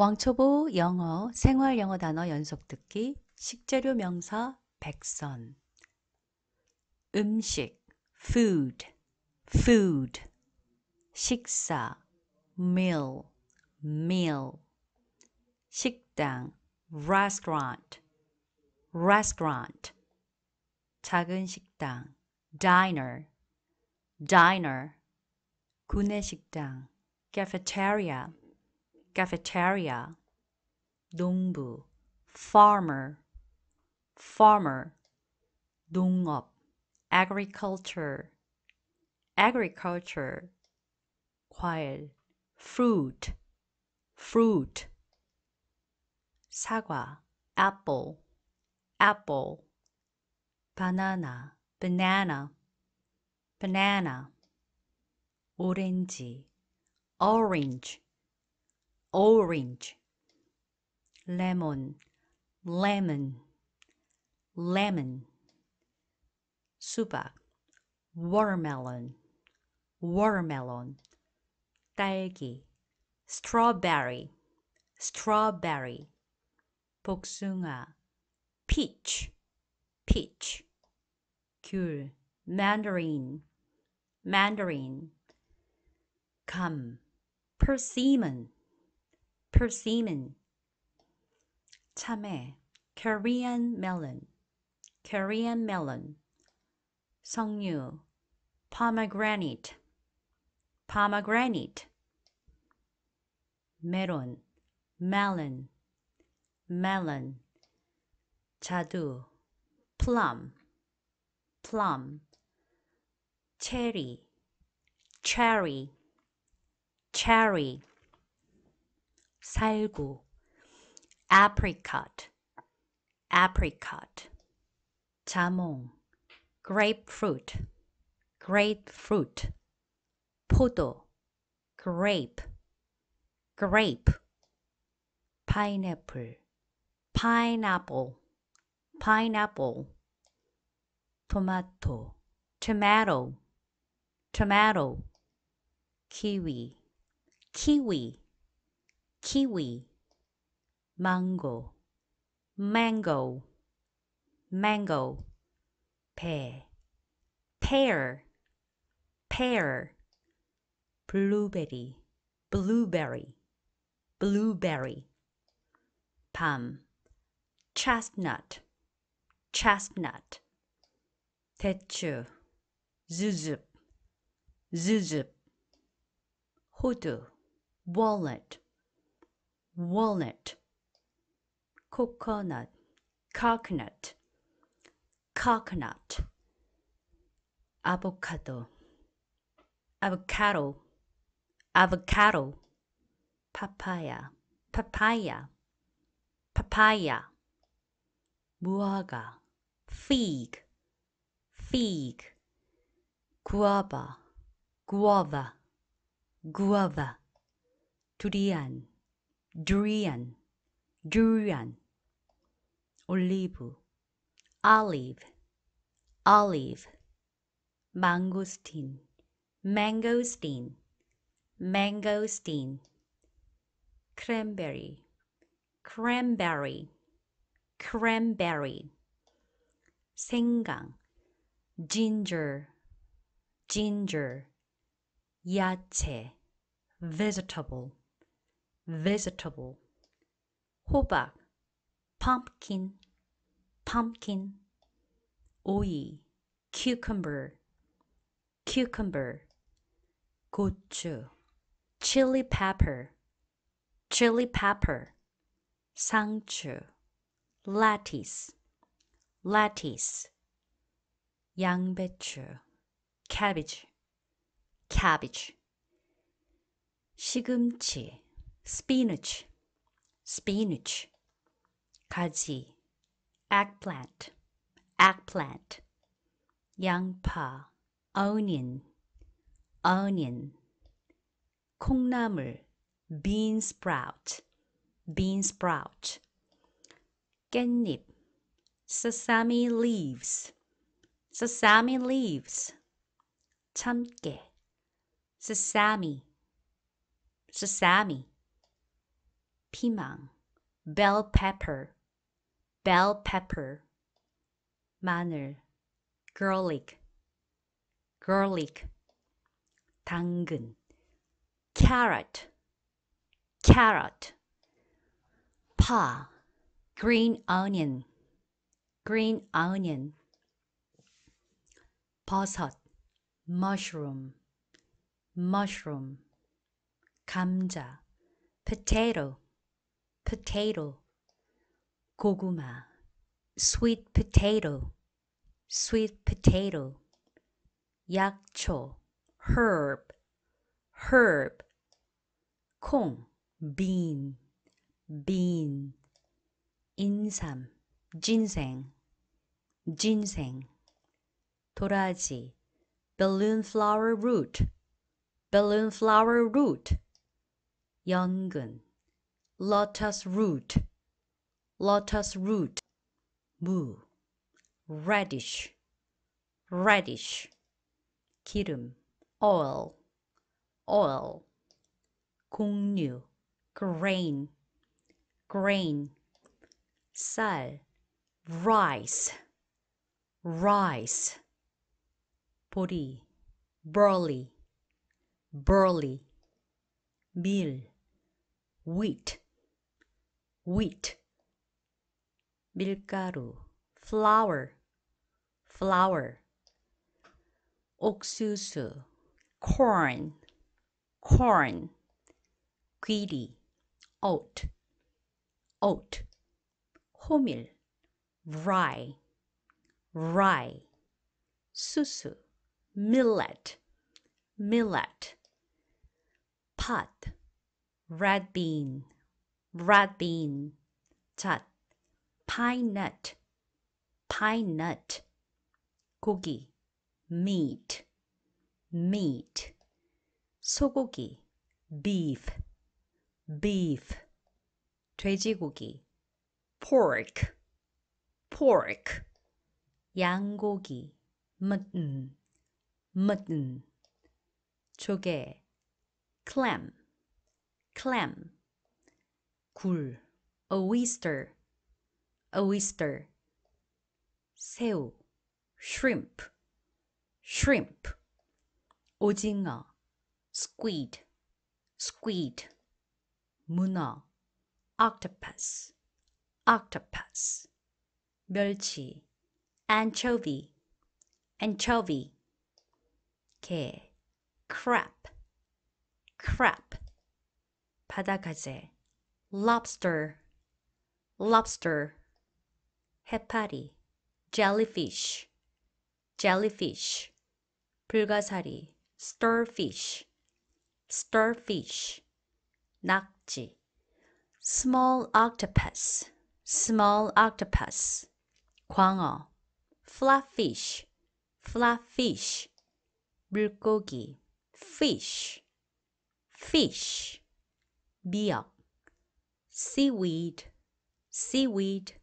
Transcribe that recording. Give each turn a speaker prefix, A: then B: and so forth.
A: 왕초보 영어 생활 영어 단어 연속 듣기 식재료 명사 백선 음식 food food 식사 meal meal 식당 restaurant restaurant 작은 식당 diner diner 구내식당 cafeteria cafeteria, 농부, farmer, farmer, 농업, agriculture, agriculture, 과일, fruit, fruit, 사과, apple, apple, banana, banana, banana, 오렌지, orange, orange lemon lemon lemon 수박 watermelon watermelon 딸기 strawberry strawberry 복숭아 peach peach 귤 mandarin mandarin 감 persimmon persimmon, 참외, Korean melon, Korean melon, 석류, pomegranate, pomegranate, melon, melon, melon, 자두, plum, plum, cherry, cherry, cherry. 살구 apricot apricot 자몽 grapefruit grapefruit 포도 grape grape pineapple pineapple pineapple tomato tomato tomato kiwi kiwi kiwi, mango, mango, mango, pear, pear, pear, blueberry, blueberry, blueberry, palm, chestnut, chestnut, techo, zuzup, zuzup, 호두, walnut, walnut, coconut, coconut, coconut, avocado, avocado, avocado, papaya, papaya, papaya, muaga, fig, fig, guava, guava, guava, durian durian, durian, olive, olive, olive, mangosteen, mangosteen, mangosteen, cranberry, cranberry, cranberry, 생강, ginger, ginger, 야채, vegetable, vegetable 호박 pumpkin pumpkin 오이 cucumber cucumber 고추 chili pepper chili pepper 상추 lettuce lettuce 양배추 cabbage cabbage 시금치 spinach, spinach, 가지, eggplant, eggplant, 양파, onion, onion, 콩나물, bean sprout, bean sprout, 깻잎, sesame leaves, sesame leaves, 참깨, sesame, sesame. 피망, bell pepper, bell pepper, 마늘, garlic, garlic, 당근, carrot, carrot, 파, green onion, green onion, 버섯, mushroom, mushroom, 감자, potato, potato 고구마 sweet potato sweet potato 약초 herb herb 콩 bean bean 인삼 ginseng ginseng 도라지 balloon flower root balloon flower root 연근 lotus root, lotus root, 무, radish, radish, 기름, oil, oil, 공유, grain, grain, 쌀, rice, rice, 보리, barley, barley, meal, wheat, wheat 밀가루 flour flour 옥수수 corn corn 귀리 oat oat 호밀 rye rye 수수 millet millet pot red bean red bean, 잣, pine nut, pine nut, 고기, meat, meat, 소고기, beef, beef, 돼지고기, pork, pork, 양고기, mutton, mutton, 조개, clam, clam, 굴 oyster, oyster 새우 shrimp, shrimp 오징어 squid, squid 문어 octopus, octopus 멸치 anchovy, anchovy 게 crab, crab 바다가재 lobster lobster 해파리 jellyfish jellyfish 불가사리 starfish starfish 낙지 small octopus small octopus 광어 flatfish flatfish 물고기 fish fish 미역 Seaweed! Seaweed!